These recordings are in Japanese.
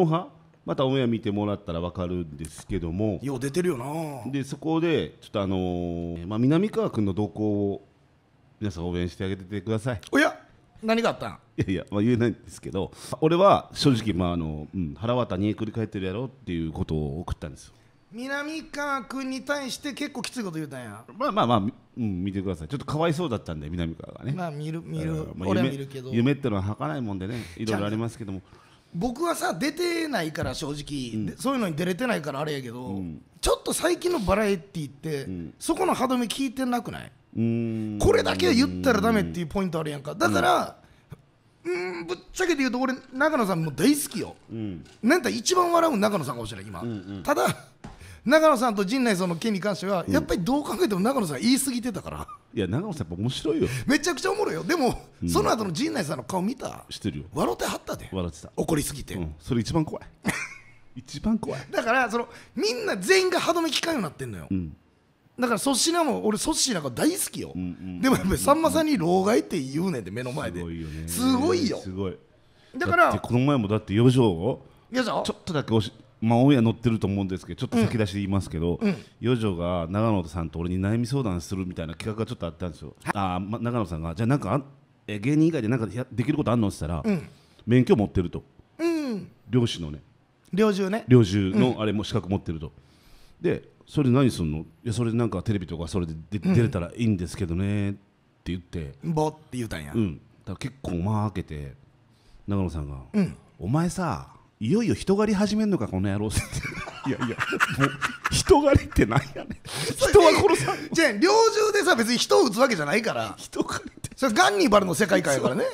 ンハまたオンエア見てもらったら分かるんですけどもよう出てるよなでそこでちょっとあのーまあ、南川君の動向を皆さん応援してあげててくださいおや何があったんいやいや、まあ、言えないんですけど俺は正直、まああのうん、腹渡にえくり返ってるやろっていうことを送ったんですよ南川君に対して結構きついこと言うたんやまあまあまあ、うん、見てくださいちょっとかわいそうだったんで南川がねまあ見る見る、まあ、俺は見るけど夢ってのは儚いもんでねいろいろありますけども僕はさ出てないから正直、うん、そういうのに出れてないからあれやけど、うん、ちょっと最近のバラエティーって、うん、そこの歯止め聞いてなくないこれだけは言ったらダメっていうポイントあるやんかだからうんぶっちゃけて言うと俺中野さんも大好きよ、うん、なんか一番笑う中野さんかもしれない今、うんうん、ただ中野さんと陣内さんの件に関しては、やっぱりどう考えても中野さん言い過ぎてたから。いや長尾さんやっぱ面白いよめちゃくちゃおもろいよでも、うんその後の陣内さんの顔見た知ってるよ笑ってはったで笑ってた、怒りすぎて、うん、それ一番怖い 一番怖いだからそのみんな全員が歯止め効かんようになってんのよ、うんだから粗品も俺粗品が大好きよ、んうんでもやっぱりさんまさんに老害って言うねんで目の前ですごいよねすごいよすごいだからってこの前もだって余剰をいやじゃちょっとだけおしまあ、オンエア載ってると思うんですけどちょっと先出しで言いますけど、うん、四女が長野さんと俺に悩み相談するみたいな企画がちょっとあったんですよ、はい、あ、ま、長野さんがじゃあなんかあえ芸人以外でなんかできることあんのって言ったら、うん、免許持ってると、うん、漁師のね猟銃ね猟銃のあれも資格持ってると、でそれ何すんのいやそれなんかテレビとかそれで出出れたらいいんですけどねって言ってボって言うたんや、うん、だから結構間開けて長野さんが、お前さいよいよ人狩り始めるのかこの野郎って いやいやもう人狩りってなんやねん 人は殺さん じゃあ猟銃でさ別に人を撃つわけじゃないから人狩りってそれガンニバルの世界観やからね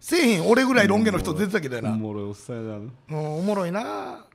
せえへん俺ぐらいロン毛の人出てたけどやなおもろいおっさんやなもうおもろいな